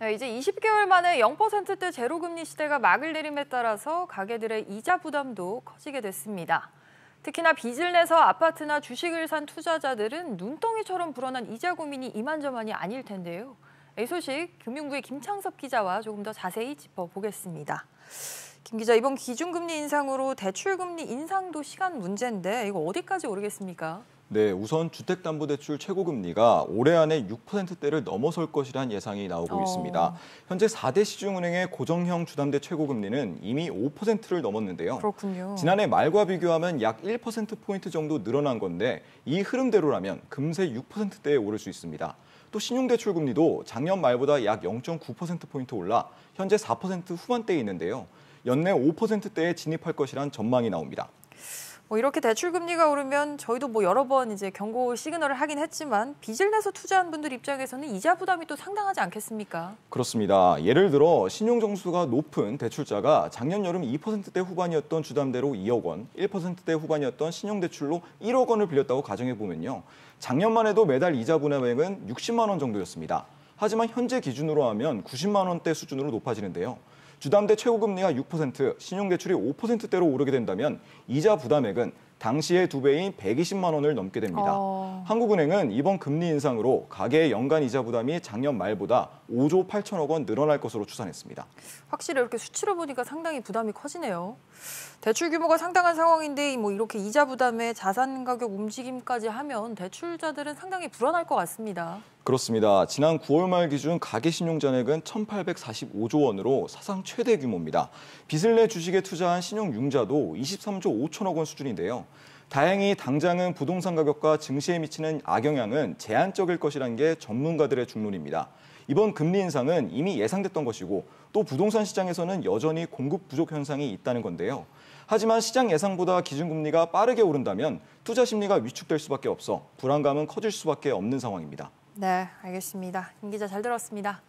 네, 이제 20개월 만에 0%대 제로금리 시대가 막을 내림에 따라서 가게들의 이자 부담도 커지게 됐습니다. 특히나 빚을 내서 아파트나 주식을 산 투자자들은 눈덩이처럼 불어난 이자 고민이 이만저만이 아닐 텐데요. 이 소식 금융부의 김창섭 기자와 조금 더 자세히 짚어보겠습니다. 김 기자, 이번 기준금리 인상으로 대출금리 인상도 시간 문제인데 이거 어디까지 오르겠습니까? 네, 우선 주택담보대출 최고금리가 올해 안에 6%대를 넘어설 것이란 예상이 나오고 어... 있습니다. 현재 4대 시중은행의 고정형 주담대 최고금리는 이미 5%를 넘었는데요. 그렇군요. 지난해 말과 비교하면 약 1%포인트 정도 늘어난 건데 이 흐름대로라면 금세 6%대에 오를 수 있습니다. 또 신용대출 금리도 작년 말보다 약 0.9%포인트 올라 현재 4% 후반대에 있는데요. 연내 5%대에 진입할 것이란 전망이 나옵니다. 뭐 이렇게 대출 금리가 오르면 저희도 뭐 여러 번 이제 경고 시그널을 하긴 했지만 빚을 내서 투자한 분들 입장에서는 이자 부담이 또 상당하지 않겠습니까? 그렇습니다. 예를 들어 신용 점수가 높은 대출자가 작년 여름 2%대 후반이었던 주담대로 2억 원, 1%대 후반이었던 신용 대출로 1억 원을 빌렸다고 가정해 보면요. 작년만 해도 매달 이자 부담액은 60만 원 정도였습니다. 하지만 현재 기준으로 하면 90만 원대 수준으로 높아지는데요. 주담대 최고 금리가 6%, 신용대출이 5%대로 오르게 된다면 이자 부담액은 당시의 두 배인 120만 원을 넘게 됩니다. 어... 한국은행은 이번 금리 인상으로 가계의 연간 이자 부담이 작년 말보다 5조 8천억 원 늘어날 것으로 추산했습니다. 확실히 이렇게 수치로 보니까 상당히 부담이 커지네요. 대출 규모가 상당한 상황인데 뭐 이렇게 이자 부담에 자산 가격 움직임까지 하면 대출자들은 상당히 불안할 것 같습니다. 그렇습니다. 지난 9월 말 기준 가계 신용 잔액은 1,845조 원으로 사상 최대 규모입니다. 빚을 내 주식에 투자한 신용 융자도 23조 5천억 원 수준인데요. 다행히 당장은 부동산 가격과 증시에 미치는 악영향은 제한적일 것이라는 게 전문가들의 중론입니다. 이번 금리 인상은 이미 예상됐던 것이고 또 부동산 시장에서는 여전히 공급 부족 현상이 있다는 건데요. 하지만 시장 예상보다 기준금리가 빠르게 오른다면 투자 심리가 위축될 수밖에 없어 불안감은 커질 수밖에 없는 상황입니다. 네, 알겠습니다. 임 기자 잘 들었습니다.